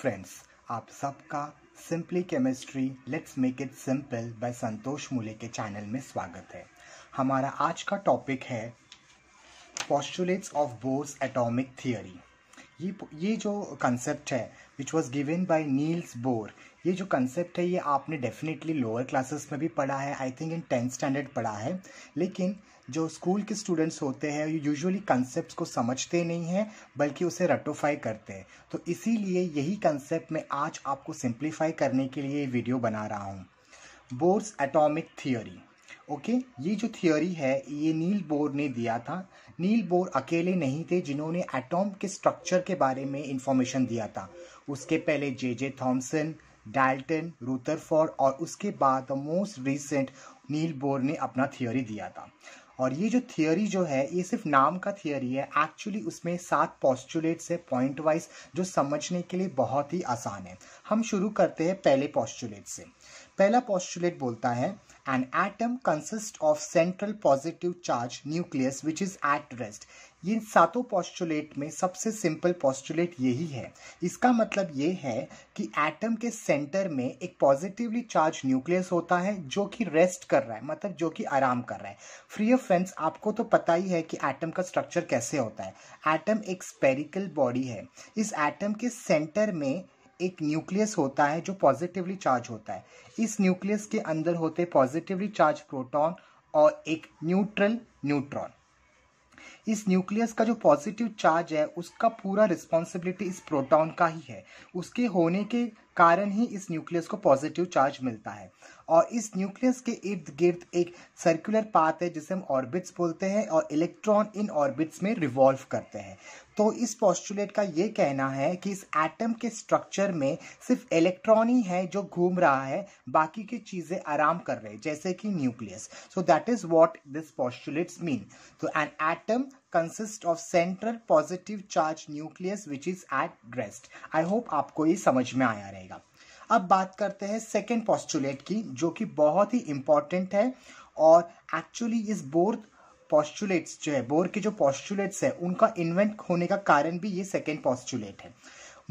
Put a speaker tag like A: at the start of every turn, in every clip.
A: Friends आप सबका simply chemistry let's make it simple by Santosh Mule के चैनल में स्वागत है हमारा आज का टॉपिक है postulates of Bohr's atomic theory ये ये जो कंसेप्ट है which was given by Niels Bohr ये जो कंसेप्ट है ये आपने डेफिनेटली लोअर क्लासेस में भी पढ़ा है I think in tenth standard पढ़ा है लेकिन जो स्कूल के स्टूडेंट्स होते हैं यूजुअली कंसेप्ट को समझते नहीं हैं बल्कि उसे रटोफाई करते हैं तो इसीलिए यही कंसेप्ट मैं आज आपको सिंप्लीफाई करने के लिए वीडियो बना रहा हूँ बोर्स एटॉमिक थियोरी ओके ये जो थियोरी है ये नील बोर ने दिया था नील बोर अकेले नहीं थे जिन्होंने एटॉम के स्ट्रक्चर के बारे में इंफॉर्मेशन दिया था उसके पहले J J Thomson Dalton Rutherford और उसके बाद मोस्ट रिसेंट नील बोर ने अपना थियोरी दिया था और ये जो थियोरी जो है ये सिर्फ नाम का थियोरी है एक्चुअली उसमें सात पॉस्टुलेट्स है पॉइंट वाइज जो समझने के लिए बहुत ही आसान है हम शुरू करते हैं पहले पॉस्टुलेट से पहला पॉस्टुलेट बोलता है an atom consist of central positive charge nucleus which is at rest in सातों पॉस्टुलेट में सबसे सिंपल पॉस्टुलेट यही है इसका मतलब ये है कि एटम के सेंटर में एक पॉजिटिवली चार्ज न्यूक्लियस होता है जो कि रेस्ट कर रहा है मतलब जो कि आराम कर रहा है फ्री ऑफ फ्रेंड्स आपको तो पता ही है कि एटम का स्ट्रक्चर कैसे होता है एटम एक स्पेरिकल बॉडी है इस एटम के सेंटर में एक न्यूक्लियस होता है जो पॉजिटिवली चार्ज होता है इस न्यूक्लियस के अंदर होते पॉजिटिवली चार्ज प्रोटॉन और एक न्यूट्रल न्यूट्रॉन इस न्यूक्लियस का जो पॉजिटिव चार्ज है उसका पूरा रिस्पॉन्सिबिलिटी इस प्रोटॉन का ही है उसके होने के कारण ही इस न्यूक्लियस को पॉजिटिव चार्ज मिलता है और इस न्यूक्लियस के इर्द गिर्द एक सर्कुलर पाथ है जिसे हम ऑर्बिट्स बोलते हैं और इलेक्ट्रॉन इन ऑर्बिट्स में रिवॉल्व करते हैं तो इस पॉस्टुलेट का ये कहना है कि इस एटम के स्ट्रक्चर में सिर्फ इलेक्ट्रॉन ही है जो घूम रहा है बाकी की चीज़ें आराम कर रहे हैं जैसे कि nucleus so that is what this postulates mean तो an atom consist of central positive charge nucleus which is at rest I hope आपको ये समझ में आया रहेगा अब बात करते हैं सेकेंड पॉस्टुलेट की जो कि बहुत ही इम्पॉर्टेंट है और एक्चुअली इस बोर पॉस्टुलेट्स जो है बोर के जो पॉस्टुलेट्स है उनका इन्वेंट होने का कारण भी ये सेकेंड पॉस्टुलेट है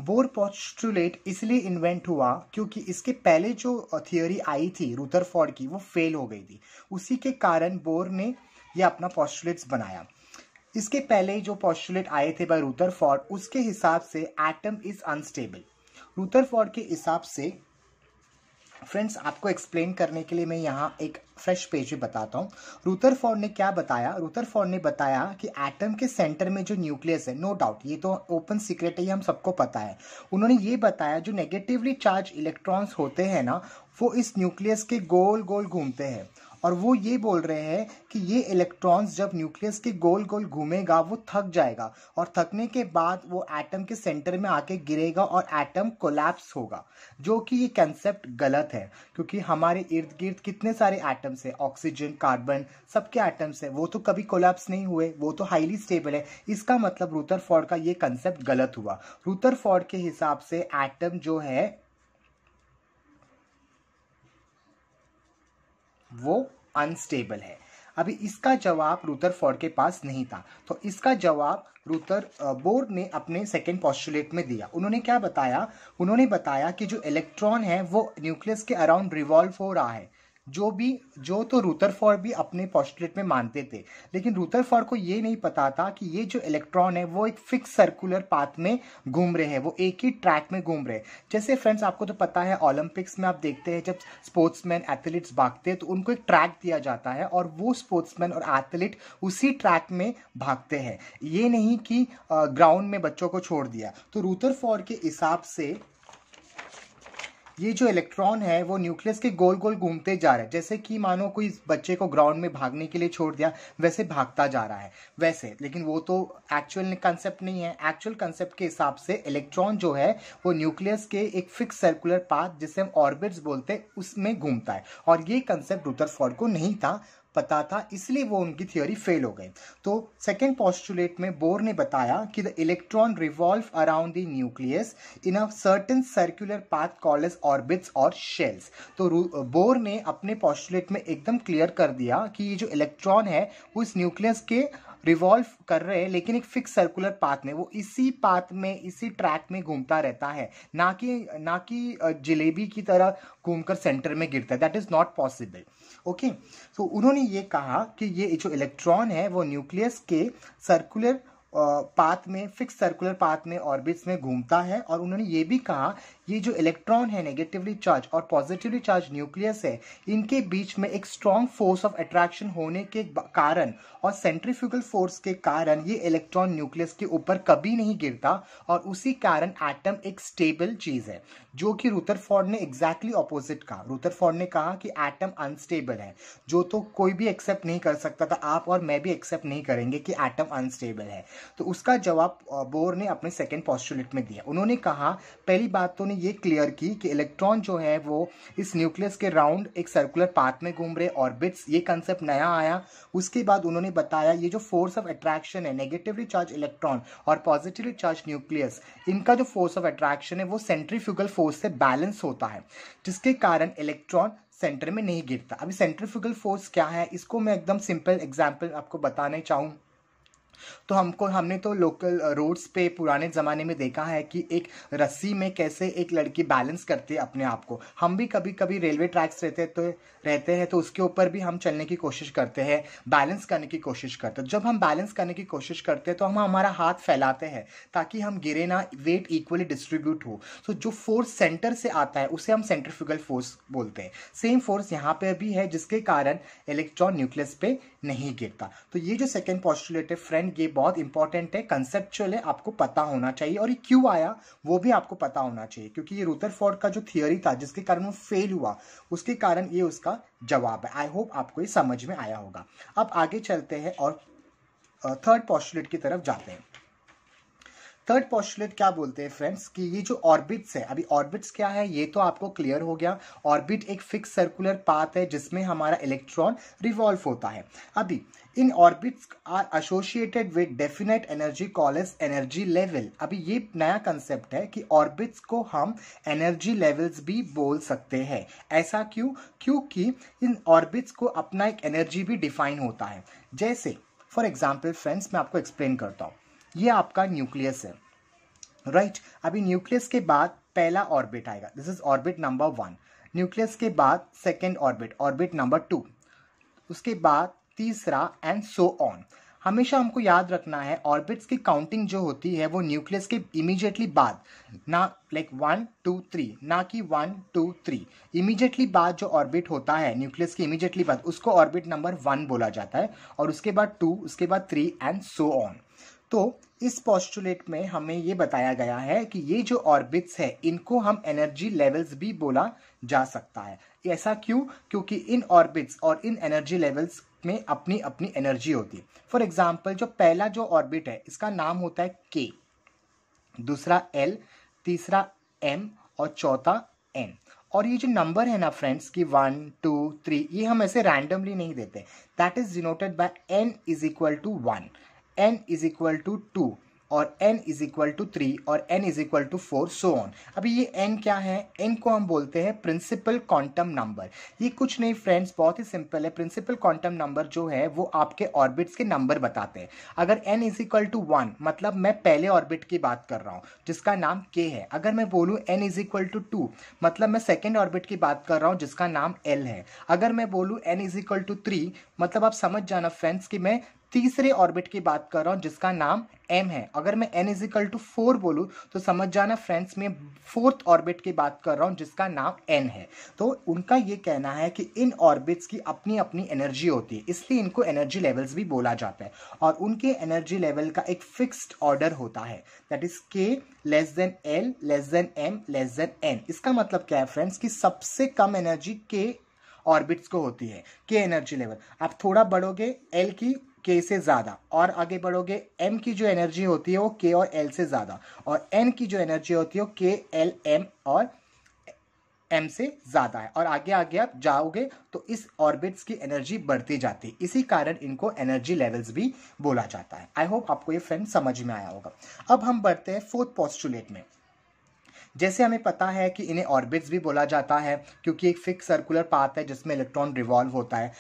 A: बोर पॉस्टुलेट इसलिए इन्वेंट हुआ क्योंकि इसके पहले जो थियोरी आई थी रूथरफोर्ड की वो फेल हो गई थी उसी के कारण बोर ने ये अपना पॉस्टुलेट्स बनाया इसके पहले जो पॉस्टुलेट आए थे बाय रूथरफोर्ड उसके हिसाब से एटम इज अनस्टेबल रूथरफोर्ड के हिसाब से फ्रेंड्स आपको एक्सप्लेन करने के लिए मैं यहाँ एक फ्रेश पेज भी बताता हूँ रूथरफोर्ड ने क्या बताया रूथरफोर्ड ने बताया कि एटम के सेंटर में जो न्यूक्लियस है नो no डाउट ये तो ओपन सीक्रेट है ये हम सबको पता है उन्होंने ये बताया जो नेगेटिवली चार्ज इलेक्ट्रॉन्स होते हैं ना वो इस न्यूक्लियस के गोल गोल घूमते हैं और वो ये बोल रहे हैं कि ये इलेक्ट्रॉन्स जब न्यूक्लियस के गोल गोल घूमेगा वो थक जाएगा और थकने के बाद वो एटम के सेंटर में आके गिरेगा और एटम कोलैप्स होगा जो कि ये कंसेप्ट गलत है क्योंकि हमारे इर्द गिर्द कितने सारे एटम्स हैं ऑक्सीजन कार्बन सबके एटम्स हैं वो तो कभी कोलैप्स नहीं हुए वो तो हाईली स्टेबल है इसका मतलब रूथर का ये कंसेप्ट गलत हुआ रूथर के हिसाब से एटम जो है वो अनस्टेबल है अभी इसका जवाब फोर्ड के पास नहीं था तो इसका जवाब रूथर बोर्ड ने अपने सेकेंड पॉस्टुलेट में दिया उन्होंने क्या बताया उन्होंने बताया कि जो इलेक्ट्रॉन है वो न्यूक्लियस के अराउंड रिवॉल्व हो रहा है जो भी जो तो रूथरफोर्ड भी अपने पॉस्टुलेट में मानते थे लेकिन रूथरफोर्ड को ये नहीं पता था कि ये जो इलेक्ट्रॉन है वो एक फिक्स सर्कुलर पाथ में घूम रहे हैं वो एक ही ट्रैक में घूम रहे हैं जैसे फ्रेंड्स आपको तो पता है ओलंपिक्स में आप देखते हैं जब स्पोर्ट्समैन एथलीट्स भागते हैं तो उनको एक ट्रैक दिया जाता है और वो स्पोर्ट्समैन और एथलीट उसी ट्रैक में भागते हैं ये नहीं कि ग्राउंड में बच्चों को छोड़ दिया तो रूतर के हिसाब से ये जो इलेक्ट्रॉन है वो न्यूक्लियस के गोल गोल घूमते जा रहे हैं जैसे कि मानो कोई बच्चे को ग्राउंड में भागने के लिए छोड़ दिया वैसे भागता जा रहा है वैसे लेकिन वो तो एक्चुअल कंसेप्ट नहीं है एक्चुअल कंसेप्ट के हिसाब से इलेक्ट्रॉन जो है वो न्यूक्लियस के एक फिक्स सर्कुलर पाथ जिसे हम ऑर्बिट्स बोलते हैं उसमें घूमता है और ये कंसेप्ट रुदरफोर्ड को नहीं था पता था इसलिए वो उनकी थियोरी फेल हो गई तो सेकेंड पॉस्टुलेट में बोर ने बताया कि the electron revolve around the nucleus in a certain circular path call orbits और शेल्स तो बोर ने अपने पॉस्टुलेट में एकदम क्लियर कर दिया कि ये जो इलेक्ट्रॉन है वो इस न्यूक्लियस के रिवॉल्व कर रहे हैं लेकिन एक फिक्स सर्कुलर पाथ में वो इसी पाथ में इसी ट्रैक में घूमता रहता है ना कि ना कि जलेबी की तरह घूमकर सेंटर में गिरता है that is not possible okay so उन्होंने ये कहा कि ये जो इलेक्ट्रॉन है वो न्यूक्लियस के सर्कुलर पाथ में फिक्स सर्कुलर पाथ में ऑर्बिट्स में घूमता है और उन्होंने ये भी कहा ये जो इलेक्ट्रॉन है नेगेटिवली चार्ज और पॉजिटिवली चार्ज न्यूक्लियस है इनके बीच में एक स्ट्रॉन्ग फोर्स ऑफ अट्रैक्शन होने के कारण और सेंट्रीफ्यूगल फोर्स के कारण ये इलेक्ट्रॉन न्यूक्लियस के ऊपर कभी नहीं गिरता और उसी कारण एटम एक स्टेबल चीज है जो कि रूतरफोर्ड ने एग्जैक्टली exactly ऑपोजिट कहा रूतरफोर्ड ने कहा कि एटम अनस्टेबल है जो तो कोई भी एक्सेप्ट नहीं कर सकता था आप और मैं भी एक्सेप्ट नहीं करेंगे कि एटम अनस्टेबल है तो उसका जवाब बोर ने अपने सेकेंड पॉस्टुलेट में दिया उन्होंने कहा पहली बात तो ने ये क्लियर की कि इलेक्ट्रॉन जो है वो इस न्यूक्लियस के राउंड एक सर्कुलर पाथ में घूम रहे ऑर्बिट्स ये कंसेप्ट नया आया उसके बाद उन्होंने बताया ये जो फोर्स ऑफ अट्रैक्शन है नेगेटिवली चार्ज इलेक्ट्रॉन और पॉजिटिवली चार्ज न्यूक्लियस इनका जो फोर्स ऑफ अट्रैक्शन है वो सेंट्रीफ्यूगल फोर्स से बैलेंस होता है जिसके कारण इलेक्ट्रॉन सेंटर में नहीं गिरता अभी सेंट्रीफ्यूगल फोर्स क्या है इसको मैं एकदम सिंपल एग्जाम्पल आपको बताना चाहूँ तो हमको हमने तो लोकल रोड्स uh, पे पुराने ज़माने में देखा है कि एक रस्सी में कैसे एक लड़की बैलेंस करती है अपने आप को हम भी कभी कभी रेलवे ट्रैक्स रहते तो रहते हैं तो उसके ऊपर भी हम चलने की कोशिश करते हैं बैलेंस करने की कोशिश करते हैं जब हम बैलेंस करने की कोशिश करते हैं तो हम हमारा हाथ फैलाते हैं ताकि हम गिरे ना वेट इक्वली डिस्ट्रीब्यूट हो सो जो फोर्स सेंटर से आता है उसे हम सेंट्रिफिकल फोर्स बोलते हैं सेम फोर्स यहाँ पर भी है जिसके कारण इलेक्ट्रॉन न्यूक्लियस पे नहीं गिरता तो ये जो सेकेंड पॉस्टुलेटिव फ्रेंड ये बहुत इंपॉर्टेंट है कंसेप्चुअल है आपको पता होना चाहिए और ये क्यों आया वो भी आपको पता होना चाहिए क्योंकि ये रूतर का जो थियोरी था जिसके कारण वो फेल हुआ उसके कारण ये उसका जवाब है आई होप आपको ये समझ में आया होगा अब आगे चलते हैं और थर्ड पॉस्टुलेट की तरफ जाते हैं थर्ड पॉस्टुलेट क्या बोलते हैं फ्रेंड्स कि ये जो ऑर्बिट्स है अभी ऑर्बिट्स क्या है ये तो आपको क्लियर हो गया ऑर्बिट एक फिक्स सर्कुलर पाथ है जिसमें हमारा इलेक्ट्रॉन रिवॉल्व होता है अभी इन orbits are associated with definite energy call energy level अभी ये नया कंसेप्ट है कि ऑर्बिट्स को हम एनर्जी लेवल्स भी बोल सकते हैं ऐसा क्यों क्योंकि इन ऑर्बिट्स को अपना एक एनर्जी भी डिफाइन होता है जैसे फॉर एग्जाम्पल फ्रेंड्स मैं आपको एक्सप्लेन करता हूँ ये आपका न्यूक्लियस है राइट right? अभी न्यूक्लियस के बाद पहला ऑर्बिट आएगा this is orbit number one nucleus के बाद second orbit orbit number two उसके बाद तीसरा एंड सो ऑन हमेशा हमको याद रखना है ऑर्बिट्स की काउंटिंग जो होती है वो न्यूक्लियस के इमीजिएटली बाद ना लाइक वन टू थ्री ना कि वन टू थ्री इमीजिएटली बाद जो ऑर्बिट होता है न्यूक्लियस के इमीजिएटली बाद उसको ऑर्बिट नंबर वन बोला जाता है और उसके बाद टू उसके बाद थ्री एंड सो ऑन तो इस पॉस्टुलेट में हमें ये बताया गया है कि ये जो ऑर्बिट्स है इनको हम एनर्जी लेवल्स भी बोला जा सकता है ऐसा क्यों क्योंकि इन ऑर्बिट्स और इन एनर्जी लेवल्स में अपनी अपनी एनर्जी होती है फॉर एग्जाम्पल जो पहला जो ऑर्बिट है इसका नाम होता है के दूसरा एल तीसरा एम और चौथा एन और ये जो नंबर है ना फ्रेंड्स कि वन टू थ्री ये हम ऐसे रैंडमली नहीं देते that is denoted by n is equal to one n is equal to two और n is equal to three और n is equal to four so on अभी ये n क्या है n को हम बोलते हैं प्रिंसिपल क्वांटम नंबर ये कुछ नहीं फ्रेंड्स बहुत ही सिंपल है प्रिंसिपल क्वांटम नंबर जो है वो आपके ऑर्बिट्स के नंबर बताते हैं अगर n is equal to one मतलब मैं पहले ऑर्बिट की बात कर रहा हूँ जिसका नाम k है अगर मैं बोलूँ n is equal to two मतलब मैं सेकेंड ऑर्बिट की बात कर रहा हूँ जिसका नाम l है अगर मैं बोलूँ n is equal to three मतलब आप समझ जाना फ्रेंड्स कि मैं तीसरे ऑर्बिट की बात कर रहा हूँ जिसका नाम एम है अगर मैं एन इजिकल टू फोर बोलूँ तो समझ जाना फ्रेंड्स मैं फोर्थ ऑर्बिट की बात कर रहा हूँ जिसका नाम एन है तो उनका ये कहना है कि इन ऑर्बिट्स की अपनी अपनी एनर्जी होती है इसलिए इनको एनर्जी लेवल्स भी बोला जाता है और उनके एनर्जी लेवल का एक फिक्स्ड ऑर्डर होता है that is K less than L less than M less than N इसका मतलब क्या है फ्रेंड्स कि सबसे कम एनर्जी के ऑर्बिट्स को होती है के एनर्जी लेवल आप थोड़ा बढ़ोगे एल की के से ज़्यादा और आगे बढ़ोगे एम की जो एनर्जी होती है वो के और एल से ज़्यादा और एन की जो एनर्जी होती है वो के एल एम और एम से ज़्यादा है और आगे आगे आप जाओगे तो इस ऑर्बिट्स की एनर्जी बढ़ती जाती है इसी कारण इनको एनर्जी लेवल्स भी बोला जाता है आई होप आपको ये फ्रेंड समझ में आया होगा अब हम बढ़ते हैं फोर्थ पॉस्टुलेट में जैसे हमें पता है कि इन्हें ऑर्बिट्स भी बोला जाता है क्योंकि एक फिक्स सर्कुलर पाथ है जिसमें इलेक्ट्रॉन रिवॉल्व होता है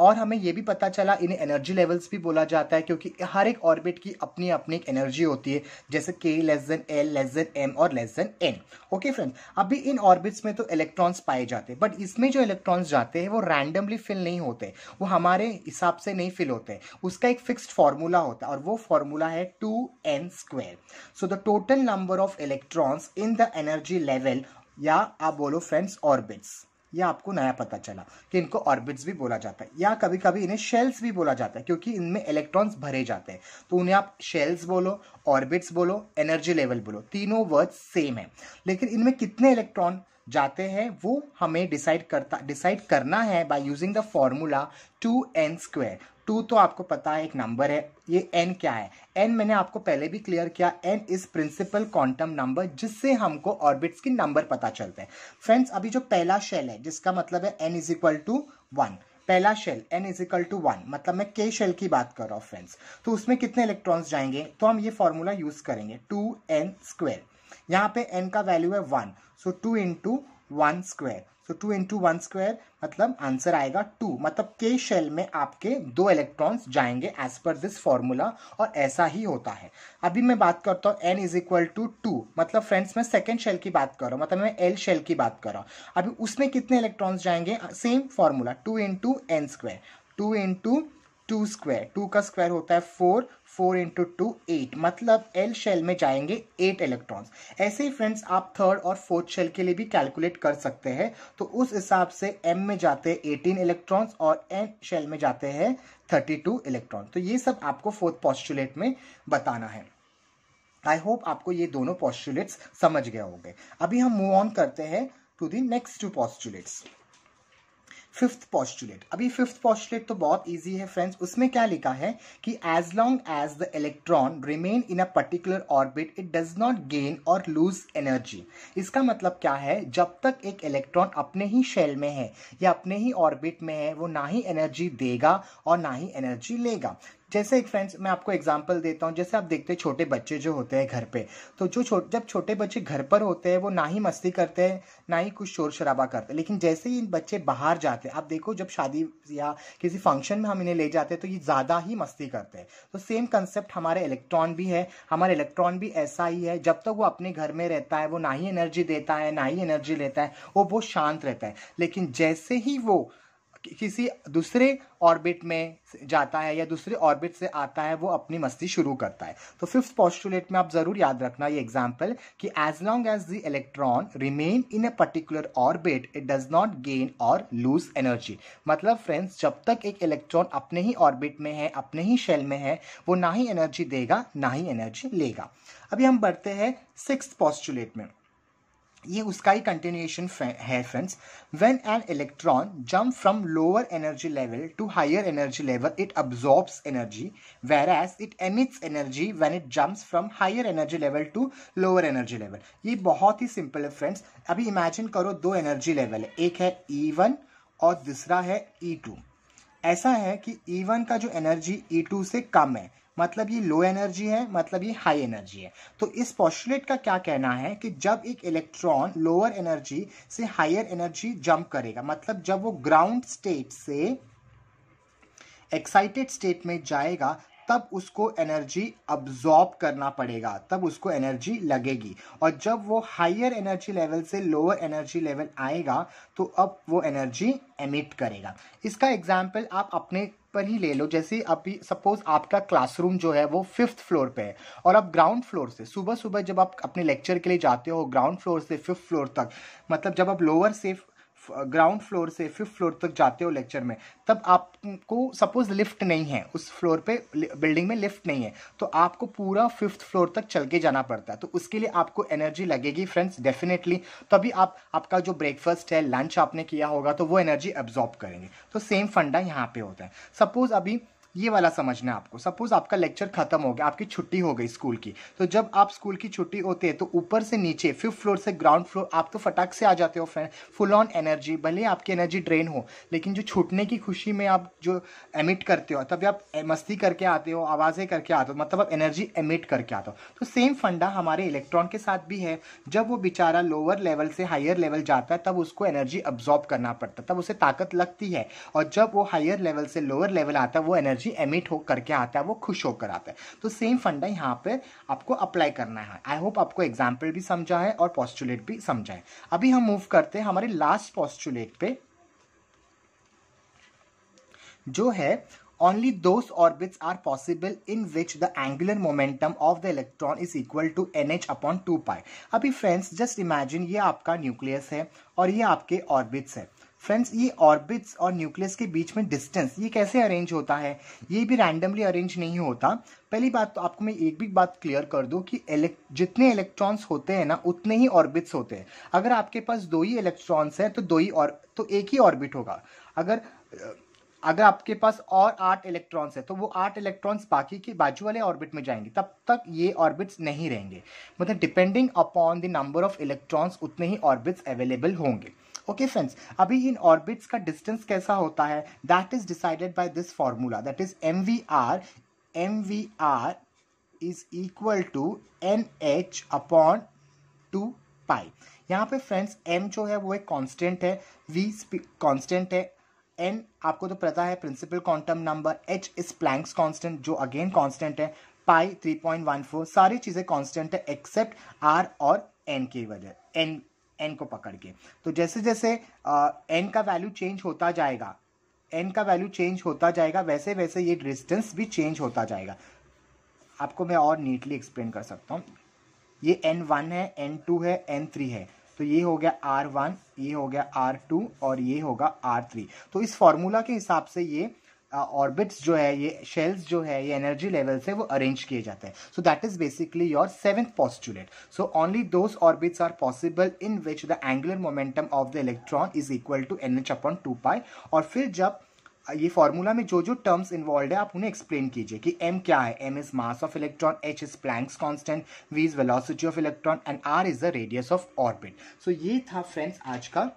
A: और हमें यह भी पता चला इन्हें एनर्जी लेवल्स भी बोला जाता है क्योंकि हर एक ऑर्बिट की अपनी अपनी एक एनर्जी होती है जैसे K less than L less than M और less than N okay friend अभी इन ऑर्बिट्स में तो इलेक्ट्रॉन्स पाए जाते हैं बट इसमें जो इलेक्ट्रॉन्स जाते हैं वो रैंडमली फिल नहीं होते वो हमारे हिसाब से नहीं फिल होते उसका एक फिक्स्ड फॉर्मूला होता है और वो फॉर्मूला है two n square so the total number of electrons in the energy level या आप बोलो फ्रेंड्स ऑर्बिट्स ये आपको नया पता चला कि इनको ऑर्बिट्स भी बोला जाता है या कभी कभी इन्हें शेल्स भी बोला जाता है क्योंकि इनमें इलेक्ट्रॉन्स भरे जाते हैं तो उन्हें आप शेल्स बोलो ऑर्बिट्स बोलो एनर्जी लेवल बोलो तीनों वर्ड्स सेम है लेकिन इनमें कितने इलेक्ट्रॉन जाते हैं वो हमें डिसाइड करता डिसाइड करना है by using the formula two n square two तो आपको पता है एक नंबर है ये एन क्या है एन मैंने आपको पहले भी क्लियर किया n is principal quantum number जिससे हमको ऑर्बिट्स के नंबर पता चलते हैं फ्रेंड्स अभी जो पहला शेल है जिसका मतलब है n is equal to one पहला shell n is equal to one मतलब मैं के शेल की बात कर रहा हूँ फ्रेंड्स तो उसमें कितने इलेक्ट्रॉन्स जाएंगे तो हम ये फॉर्मूला यूज करेंगे टू एन स्क्वेयर यहाँ पे n का वैल्यू है one so two into one square so two into one square मतलब आंसर आएगा टू मतलब के शेल में आपके दो इलेक्ट्रॉन्स जाएंगे एज पर दिस फॉर्मूला और ऐसा ही होता है अभी मैं बात करता हूँ n is equal to two मतलब फ्रेंड्स मैं सेकेंड शेल की बात कर रहा हूँ मतलब मैं एल शेल की बात कर रहा हूँ अभी उसमें कितने इलेक्ट्रॉन्स जाएंगे same formula two into n square two into two square two का स्क्वायर होता है four four into two eight मतलब एल शेल में जाएंगे एट इलेक्ट्रॉन्स ऐसे ही फ्रेंड्स आप थर्ड और फोर्थ शेल के लिए भी कैलकुलेट कर सकते हैं तो उस हिसाब से एम में जाते हैं एटीन इलेक्ट्रॉन्स और एन शेल में जाते हैं थर्टी टू इलेक्ट्रॉन तो ये सब आपको फोर्थ पॉस्टुलेट में बताना है आई होप आपको ये दोनों पॉस्टुलेट्स समझ गए होंगे अभी हम मूव ऑन करते हैं to the next two postulates fifth postulate अभी फिफ्थ पॉस्टुलेट तो बहुत इजी है फ्रेंड्स उसमें क्या लिखा है कि as long as the electron remain in a particular orbit it does not gain और लूज एनर्जी इसका मतलब क्या है जब तक एक इलेक्ट्रॉन अपने ही शेल में है या अपने ही ऑर्बिट में है वो ना ही एनर्जी देगा और ना ही एनर्जी लेगा जैसे एक फ्रेंड्स मैं आपको एग्जांपल देता हूँ जैसे आप देखते हैं छोटे बच्चे जो होते हैं घर पे तो जो छो, जब छोटे बच्चे घर पर होते हैं वो ना ही मस्ती करते हैं ना ही कुछ शोर शराबा करते हैं लेकिन जैसे ही इन बच्चे बाहर जाते जाते हैं आप देखो जब शादी या किसी फंक्शन में हम इन्हें ले जाते हैं तो ये ज़्यादा ही मस्ती करते हैं तो सेम कंसेप्ट हमारे इलेक्ट्रॉन भी है हमारे इलेक्ट्रॉन भी ऐसा ही है जब तक वो अपने घर में रहता है वो ना ही एनर्जी देता है ना ही एनर्जी लेता है वो बहुत शांत रहता है लेकिन जैसे ही वो किसी दूसरे ऑर्बिट में जाता है या दूसरे ऑर्बिट से आता है वो अपनी मस्ती शुरू करता है तो फिफ्थ पॉस्टुलेट में आप ज़रूर याद रखना ये एग्जाम्पल कि as long as the electron remain in a particular orbit it does not gain और लूज एनर्जी मतलब फ्रेंड्स जब तक एक इलेक्ट्रॉन अपने ही ऑर्बिट में है अपने ही शेल में है वो ना ही एनर्जी देगा ना ही एनर्जी लेगा अभी हम बढ़ते हैं सिक्स पॉस्टुलेट में ये उसका ही कंटिन्यूएशन है friends when an electron jump from lower energy level to higher energy level it absorbs energy whereas it emits energy when it jumps from higher energy level to lower energy level ये बहुत ही simple है friends अभी imagine करो दो energy level है एक है ई e और दूसरा है ई e ऐसा है कि ई e का जो एनर्जी ई से कम है मतलब ये लो एनर्जी है मतलब ये हाई एनर्जी है तो इस पॉस्टुलेट का क्या कहना है कि जब एक इलेक्ट्रॉन लोअर एनर्जी से हायर एनर्जी जंप करेगा मतलब जब वो ग्राउंड स्टेट से एक्साइटेड स्टेट में जाएगा तब उसको एनर्जी अब्जॉर्ब करना पड़ेगा तब उसको एनर्जी लगेगी और जब वो हायर एनर्जी लेवल से लोअर एनर्जी लेवल आएगा तो अब वो एनर्जी एमिट करेगा इसका एग्जाम्पल आप अपने पर ही ले लो जैसे अभी सपोज आपका क्लासरूम जो है वो फिफ्थ फ्लोर पे है और आप ग्राउंड फ्लोर से सुबह सुबह जब आप अपने लेक्चर के लिए जाते हो ग्राउंड फ्लोर से फिफ्थ फ्लोर तक मतलब जब आप लोअर से ग्राउंड फ्लोर से फिफ्थ फ्लोर तक जाते हो लेक्चर में तब आपको सपोज लिफ्ट नहीं है उस फ्लोर पे बिल्डिंग में लिफ्ट नहीं है तो आपको पूरा फिफ्थ फ्लोर तक चल के जाना पड़ता है तो उसके लिए आपको एनर्जी लगेगी फ्रेंड्स डेफिनेटली तभी आप आपका जो ब्रेकफास्ट है लंच आपने किया होगा तो वो एनर्जी एब्जॉर्ब करेंगे तो सेम फंडा यहाँ पे होता है सपोज अभी ये वाला समझना है आपको सपोज आपका लेक्चर खत्म हो गया आपकी छुट्टी हो गई स्कूल की तो जब आप स्कूल की छुट्टी होती है तो ऊपर से नीचे फिफ्थ फ्लोर से ग्राउंड फ्लोर आप तो फटाक से आ जाते हो फ्रेंड फुल ऑन एनर्जी भले ही आपकी एनर्जी ड्रेन हो लेकिन जो छूटने की खुशी में आप जो एमिट करते हो तभी आप मस्ती करके आते हो आवाज़ें करके आते हो मतलब आप एनर्जी एमिट करके आते हो तो सेम फंडा हमारे इलेक्ट्रॉन के साथ भी है जब वो बेचारा लोअर लेवल से हायर लेवल जाता है तब उसको एनर्जी अब्जॉर्ब करना पड़ता है तब उसे ताकत लगती है और जब वो हायर लेवल से लोअर लेवल आता है वो एनर्जी एनर्जी एमिट हो करके आता है वो खुश होकर आता है तो सेम फंडा यहाँ पे आपको अप्लाई करना है आई होप आपको एग्जाम्पल भी समझा है और पॉस्टुलेट भी समझा है अभी हम मूव करते हैं हमारे लास्ट पॉस्टुलेट पे जो है only those orbits are possible in which the angular momentum of the electron is equal to h upon two pi अभी फ्रेंड्स जस्ट इमेजिन ये आपका न्यूक्लियस है और ये आपके ऑर्बिट्स है फ्रेंड्स ये ऑर्बिट्स और न्यूक्लियस के बीच में डिस्टेंस ये कैसे अरेंज होता है ये भी रैंडमली अरेंज नहीं होता पहली बात तो आपको मैं एक भी बात क्लियर कर दूँ कि जितने इलेक्ट्रॉन्स होते हैं ना उतने ही ऑर्बिट्स होते हैं अगर आपके पास दो ही इलेक्ट्रॉन्स हैं तो दो ही और तो एक ही ऑर्बिट होगा अगर अगर आपके पास और आठ इलेक्ट्रॉन्स है तो वो आठ इलेक्ट्रॉन्स बाकी के बाजू वाले ऑर्बिट में जाएंगे तब तक ये ऑर्बिट्स नहीं रहेंगे मतलब depending upon the number of electrons उतने ही ऑर्बिट्स अवेलेबल होंगे ओके फ्रेंड्स अभी इन ऑर्बिट्स का डिस्टेंस कैसा होता है that is decided by this formula that is m v r m v r is equal to n h upon two pi यहाँ पे फ्रेंड्स एम जो है वो एक कांस्टेंट है वी कांस्टेंट है एन आपको तो पता है principal quantum number h is Planck's constant जो अगेन कांस्टेंट है पाई 3.14 सारी चीज़ें कांस्टेंट है एक्सेप्ट आर और एन की वजह एन एन को पकड़ के तो जैसे जैसे एन का वैल्यू चेंज होता जाएगा एन का वैल्यू चेंज होता जाएगा वैसे वैसे ये डिस्टेंस भी चेंज होता जाएगा आपको मैं और नीटली एक्सप्लेन कर सकता हूँ ये एन वन है एन टू है एन थ्री है तो ये हो गया आर वन ये हो गया आर टू और ये होगा आर थ्री तो इस फॉर्मूला के हिसाब से ये ऑर्बिट्स जो है ये शेल्स जो है ये एनर्जी लेवल से वो अरेंज किए जाते हैं so that is basically your seventh postulate so only those orbits are possible in which the angular momentum of the electron is equal to n h upon two pi और फिर जब ये formula में जो जो टर्म्स इन्वॉल्व है आप उन्हें एक्सप्लेन कीजिए कि एम क्या है m is mass of electron h is Planck's constant v is velocity of electron and r is the radius of orbit so ये था फ्रेंड्स आज का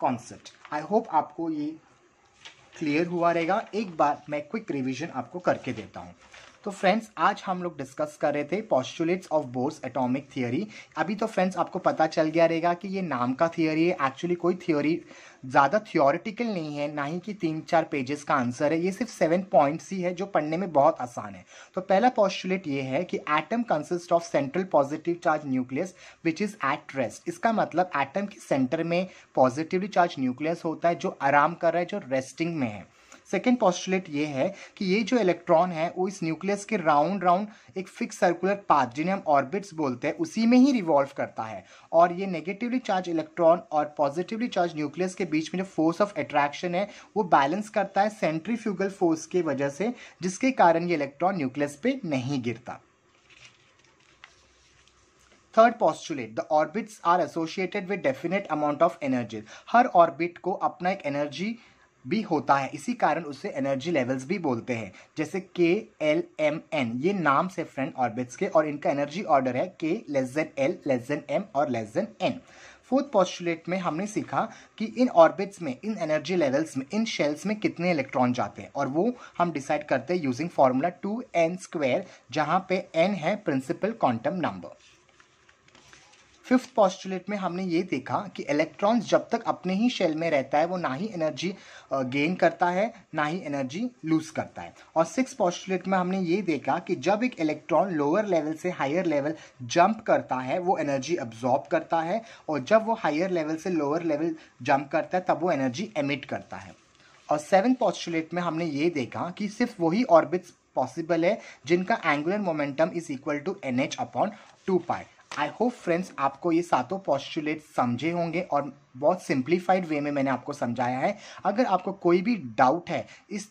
A: कॉन्सेप्ट आई होप आपको ये क्लियर हुआ रहेगा एक बार मैं क्विक रिविजन आपको करके देता हूँ तो फ्रेंड्स आज हम लोग डिस्कस कर रहे थे postulates of Bohr's atomic theory अभी तो फ्रेंड्स आपको पता चल गया रहेगा कि ये नाम का थियोरी है एक्चुअली कोई थियोरी ज़्यादा थियोरिटिकल नहीं है ना ही कि तीन चार पेजेस का आंसर है ये सिर्फ सेवन पॉइंट्स ही है जो पढ़ने में बहुत आसान है तो पहला पॉस्टुलेट ये है कि atom consist of central positive charge nucleus which is at rest इसका मतलब एटम के सेंटर में पॉजिटिवली चार्ज न्यूक्लियस होता है जो आराम कर रहा है जो रेस्टिंग में है सेकेंड पॉस्टुलेट ये है कि ये जो इलेक्ट्रॉन है वो इस न्यूक्लियस के राउंड राउंड एक फिक्स सर्कुलर पाथ जिन्हें हम ऑर्बिट्स बोलते हैं उसी में ही रिवॉल्व करता है और ये नेगेटिवली चार्ज इलेक्ट्रॉन और पॉजिटिवली चार्ज न्यूक्लियस के बीच में जो फोर्स ऑफ अट्रैक्शन है वो बैलेंस करता है सेंट्रीफ्यूगल फोर्स की वजह से जिसके कारण ये इलेक्ट्रॉन न्यूक्लियस पे नहीं गिरता third postulate the orbits are associated with definite amount of energy हर ऑर्बिट को अपना एक एनर्जी भी होता है इसी कारण उसे एनर्जी लेवल्स भी बोलते हैं जैसे के एल एम एन ये नाम से फ्रेंड ऑर्बिट्स के और इनका एनर्जी ऑर्डर है के less than L less than M और less than N fourth postulate में हमने सीखा कि इन ऑर्बिट्स में इन एनर्जी लेवल्स में इन शेल्स में कितने इलेक्ट्रॉन जाते हैं और वो हम डिसाइड करते हैं using formula two n square जहाँ पे एन है principal quantum number fifth postulate में हमने ये देखा कि इलेक्ट्रॉन्स जब तक अपने ही शेल में रहता है वो ना ही एनर्जी गेन करता है ना ही एनर्जी लूज करता है और सिक्स पॉस्टुलेट में हमने ये देखा कि जब एक इलेक्ट्रॉन लोअर लेवल से हायर लेवल जंप करता है वो एनर्जी अब्जॉर्ब करता है और जब वो हायर लेवल से लोअर लेवल जंप करता है तब वो एनर्जी एमिट करता है और सेवन पॉस्टुलेट में हमने ये देखा कि सिर्फ वही ऑर्बिट्स पॉसिबल है जिनका angular momentum is equal to n h upon two pi I hope friends आपको ये सातों पॉस्टुलेट समझे होंगे और बहुत सिंप्लीफाइड वे में मैंने आपको समझाया है अगर आपको कोई भी डाउट है इस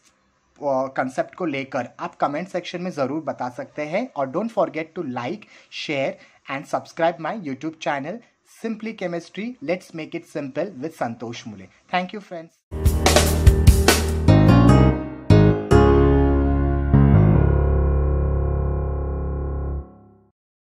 A: कंसेप्ट uh, को लेकर आप कमेंट सेक्शन में ज़रूर बता सकते हैं और don't forget to like share and subscribe my YouTube channel simply chemistry let's make it simple with Santosh Mule thank you friends